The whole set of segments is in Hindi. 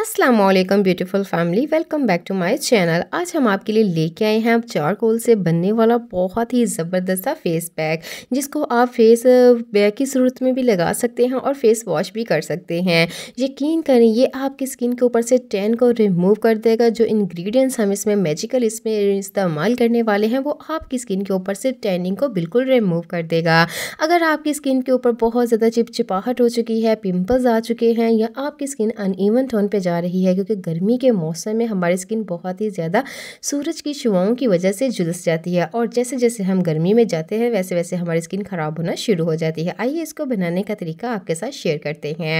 Aslam beautiful family welcome back to my channel आज हम आपके लिए लेके आए हैं आप चारकोल से बनने वाला बहुत ही ज़बरदस्त सा फेस पैक जिसको आप फेस पैक की सूरत में भी लगा सकते हैं और फेस वॉश भी कर सकते हैं यकीन करें ये आपकी स्किन के ऊपर से टैन को रिमूव कर देगा जो इन्ग्रीडियंट्स हम इसमें मेजिकल इसमें इस्तेमाल करने वाले हैं वो आपकी स्किन के ऊपर से टैनिंग को बिल्कुल रिमूव कर देगा अगर आपकी स्किन के ऊपर बहुत ज़्यादा चिपचिपाहट हो चुकी है पिम्पल्स आ चुके हैं या आपकी स्किन अनईवन टोन पर जा रही है क्योंकि गर्मी के मौसम में हमारी स्किन बहुत ही ज़्यादा सूरज की शुआओं की वजह से झुलस जाती है और जैसे जैसे हम गर्मी में जाते हैं वैसे वैसे हमारी स्किन ख़राब होना शुरू हो जाती है आइए इसको बनाने का तरीका आपके साथ शेयर करते हैं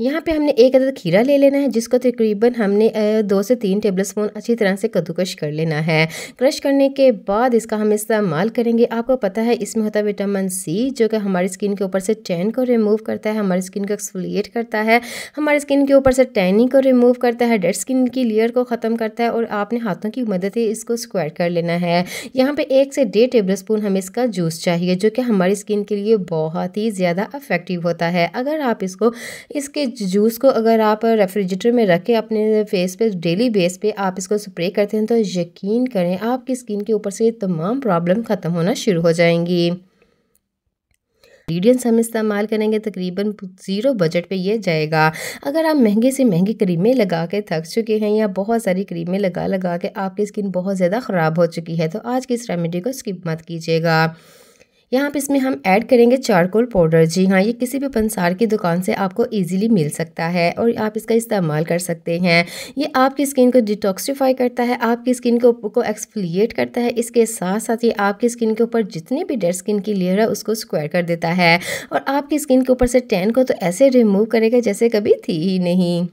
यहाँ पे हमने एक अदद खीरा ले लेना है जिसको तकरीबन हमने दो से तीन टेबल स्पून अच्छी तरह से कद्दूकश कर लेना है क्रश करने के बाद इसका हम इस्तेमाल करेंगे आपको पता है इसमें होता है विटामिन सी जो कि हमारी स्किन के ऊपर से टैन को रिमूव करता है हमारी स्किन को एक्सफोलिएट करता है हमारी स्किन के ऊपर से टैनिंग को रिमूव करता है डेड स्किन की लेयर को ख़त्म करता है और आपने हाथों की मदद से इसको स्क्वायर कर लेना है यहाँ पर एक से डेढ़ टेबल स्पून हमें इसका जूस चाहिए जो कि हमारी स्किन के लिए बहुत ही ज़्यादा अफेक्टिव होता है अगर आप इसको इसके जूस को अगर आप रेफ्रिजरेटर में रख के अपने फेस पे डेली बेस पे आप इसको स्प्रे करते हैं तो यकीन करें आपकी स्किन के ऊपर से तमाम प्रॉब्लम ख़त्म होना शुरू हो जाएंगी इंग्रीडियंट्स हम इस्तेमाल करेंगे तकरीबन ज़ीरो बजट पे ये जाएगा अगर आप महंगे से महंगी क्रीमें लगा के थक चुके हैं या बहुत सारी क्रीमें लगा लगा के आपकी स्किन बहुत ज़्यादा ख़राब हो चुकी है तो आज की इस रेमेडी को स्किप मत कीजिएगा यहाँ पे इसमें हम ऐड करेंगे चारकोल पाउडर जी हाँ ये किसी भी पंसार की दुकान से आपको इजीली मिल सकता है और आप इसका इस्तेमाल कर सकते हैं ये आपकी स्किन को डिटॉक्सीफाई करता है आपकी स्किन को को एक्सफिलिएट करता है इसके साथ साथ ये आपकी स्किन के ऊपर जितनी भी डेड स्किन की लेयर है उसको स्क्वायर कर देता है और आपकी स्किन के ऊपर से टैन को तो ऐसे रिमूव करेगा जैसे कभी थी ही नहीं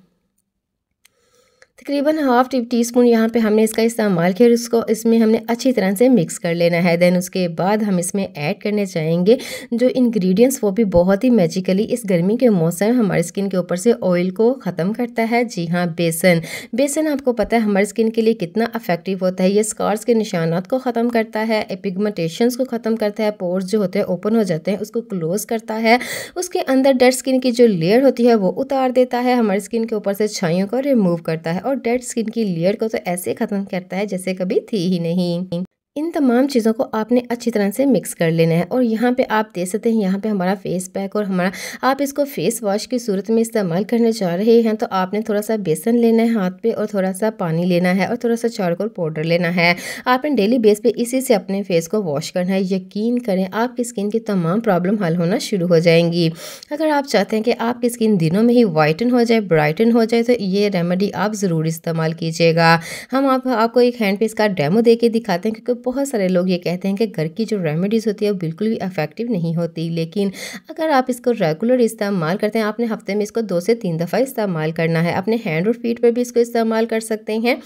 तकरीबन हाफ़ टी टी स्पून यहाँ पर हमने इसका इस्तेमाल किया और उसको इसमें हमने अच्छी तरह से मिक्स कर लेना है दैन उसके बाद हम इसमें ऐड करने चाहेंगे जो इंग्रेडिएंट्स वो भी बहुत ही मैजिकली इस गर्मी के मौसम में हमारी स्किन के ऊपर से ऑयल को ख़त्म करता है जी हाँ बेसन बेसन आपको पता है हमारी स्किन के लिए कितना अफेक्टिव होता है ये स्कॉर्स के निशानात को ख़त्म करता है एपिगमटेशन को ख़त्म करता है पोर्स जो होते हैं ओपन हो जाते हैं उसको क्लोज़ करता है उसके अंदर डेड स्किन की जो लेयर होती है वो उतार देता है हमारी स्किन के ऊपर से छाइयों को रिमूव करता है और डेड स्किन की लेयर को तो ऐसे ख़त्म करता है जैसे कभी थी ही नहीं इन तमाम चीज़ों को आपने अच्छी तरह से मिक्स कर लेना है और यहाँ पे आप देख सकते हैं यहाँ पे हमारा फेस पैक और हमारा आप इसको फेस वॉश की सूरत में इस्तेमाल करने जा रहे हैं तो आपने थोड़ा सा बेसन लेना है हाथ पे और थोड़ा सा पानी लेना है और थोड़ा सा चारकोल पाउडर लेना है आपने डेली बेस पे इसी से अपने फेस को वॉश करना है यकीन करें आपकी स्किन की तमाम प्रॉब्लम हल होना शुरू हो जाएंगी अगर आप चाहते हैं कि आपकी स्किन दिनों में ही वाइटन हो जाए ब्राइटन हो जाए तो ये रेमेडी आप ज़रूर इस्तेमाल कीजिएगा हम आपको एक हैंड पे इसका डेमो दे के दिखाते हैं क्योंकि बहुत सारे लोग ये कहते हैं कि घर की जो रेमेडीज़ होती है वो बिल्कुल भी अफेक्टिव नहीं होती लेकिन अगर आप इसको रेगुलर इस्तेमाल करते हैं आपने हफ्ते में इसको दो से तीन दफ़ा इस्तेमाल करना है अपने हैंड और फीट पर भी इसको इस्तेमाल कर सकते हैं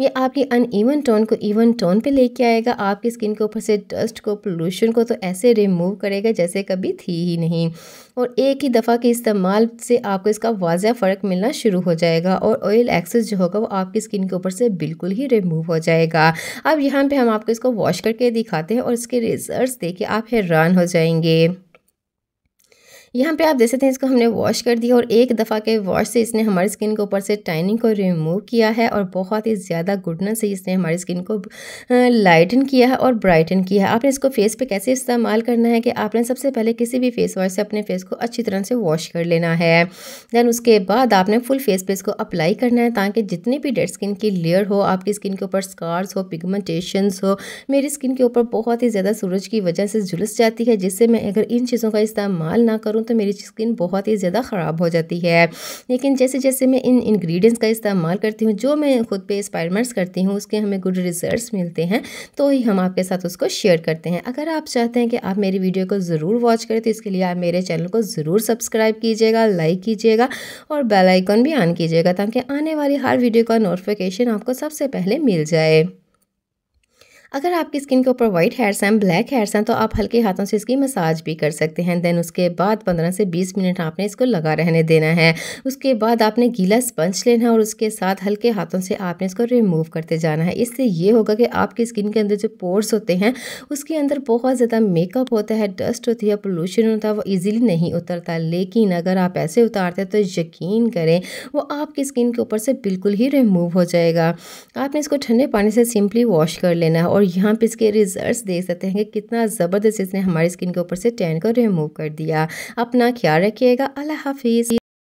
ये आपकी ईवन टोन को इवन टोन पे लेके आएगा आपकी स्किन के ऊपर से डस्ट को पोल्यूशन को तो ऐसे रिमूव करेगा जैसे कभी थी ही नहीं और एक ही दफ़ा के इस्तेमाल से आपको इसका वाजह फ़र्क मिलना शुरू हो जाएगा और ऑयल एक्सेस जो होगा वो आपकी स्किन के ऊपर से बिल्कुल ही रिमूव हो जाएगा अब यहाँ पर हम आपको इसको वॉश करके दिखाते हैं और इसके रिजल्ट देखे आप हैरान हो जाएंगे यहाँ पे आप देख सकते हैं इसको हमने वॉश कर दिया और एक दफ़ा के वॉश से इसने हमारी स्किन के ऊपर से टाइनिंग को रिमूव किया है और बहुत ही ज़्यादा गुडनेस से इसने हमारी स्किन को लाइटन किया है और ब्राइटन किया है आपने इसको फेस पे कैसे इस्तेमाल करना है कि आपने सबसे पहले किसी भी फेस वॉश से अपने फेस को अच्छी तरह से वॉश कर लेना है दैन उसके बाद आपने फुल फेस पे इसको अप्लाई करना है ताकि जितनी भी डेड स्किन की लेयर हो आपकी स्किन के ऊपर स्कार्स हो पिगमेंटेशन हो मेरी स्किन के ऊपर बहुत ही ज़्यादा सूरज की वजह से झुलस जाती है जिससे मैं अगर इन चीज़ों का इस्तेमाल ना करूँ करूँ तो मेरी स्किन बहुत ही ज़्यादा ख़राब हो जाती है लेकिन जैसे जैसे मैं इन इन्ग्रीडियंट्स का इस्तेमाल करती हूँ जो मैं ख़ुद पर एक्सपायरमेंट्स करती हूँ उसके हमें गुड रिजल्ट मिलते हैं तो ही हम आपके साथ उसको शेयर करते हैं अगर आप चाहते हैं कि आप मेरी वीडियो को ज़रूर वॉच करें तो इसके लिए आप मेरे चैनल को ज़रूर सब्सक्राइब कीजिएगा लाइक कीजिएगा और बेलाइकॉन भी ऑन कीजिएगा ताकि आने वाली हर वीडियो का नोटिफिकेशन आपको सबसे पहले मिल जाए अगर आपकी स्किन के ऊपर वाइट हेयर्स हैं ब्लैक हेयर्स हैं तो आप हल्के हाथों से इसकी मसाज भी कर सकते हैं देन उसके बाद पंद्रह से बीस मिनट आपने इसको लगा रहने देना है उसके बाद आपने गीला स्पंज लेना और उसके साथ हल्के हाथों से आपने इसको रिमूव करते जाना है इससे ये होगा कि आपकी स्किन के अंदर जो पोर्स होते हैं उसके अंदर बहुत ज़्यादा मेकअप होता है डस्ट होती है पोल्यूशन होता है वो ईजिली नहीं उतरता लेकिन अगर आप ऐसे उतारते हैं तो यकीन करें वो आपकी स्किन के ऊपर से बिल्कुल ही रिमूव हो जाएगा आपने इसको ठंडे पानी से सिंपली वॉश कर लेना है और और यहाँ पे इसके रिजल्ट्स देख सकते हैं कि कितना ज़बरदस्त इसने हमारी स्किन के ऊपर से टैन को रिमूव कर दिया अपना ख्याल रखिएगा अल्लाह हाफिज़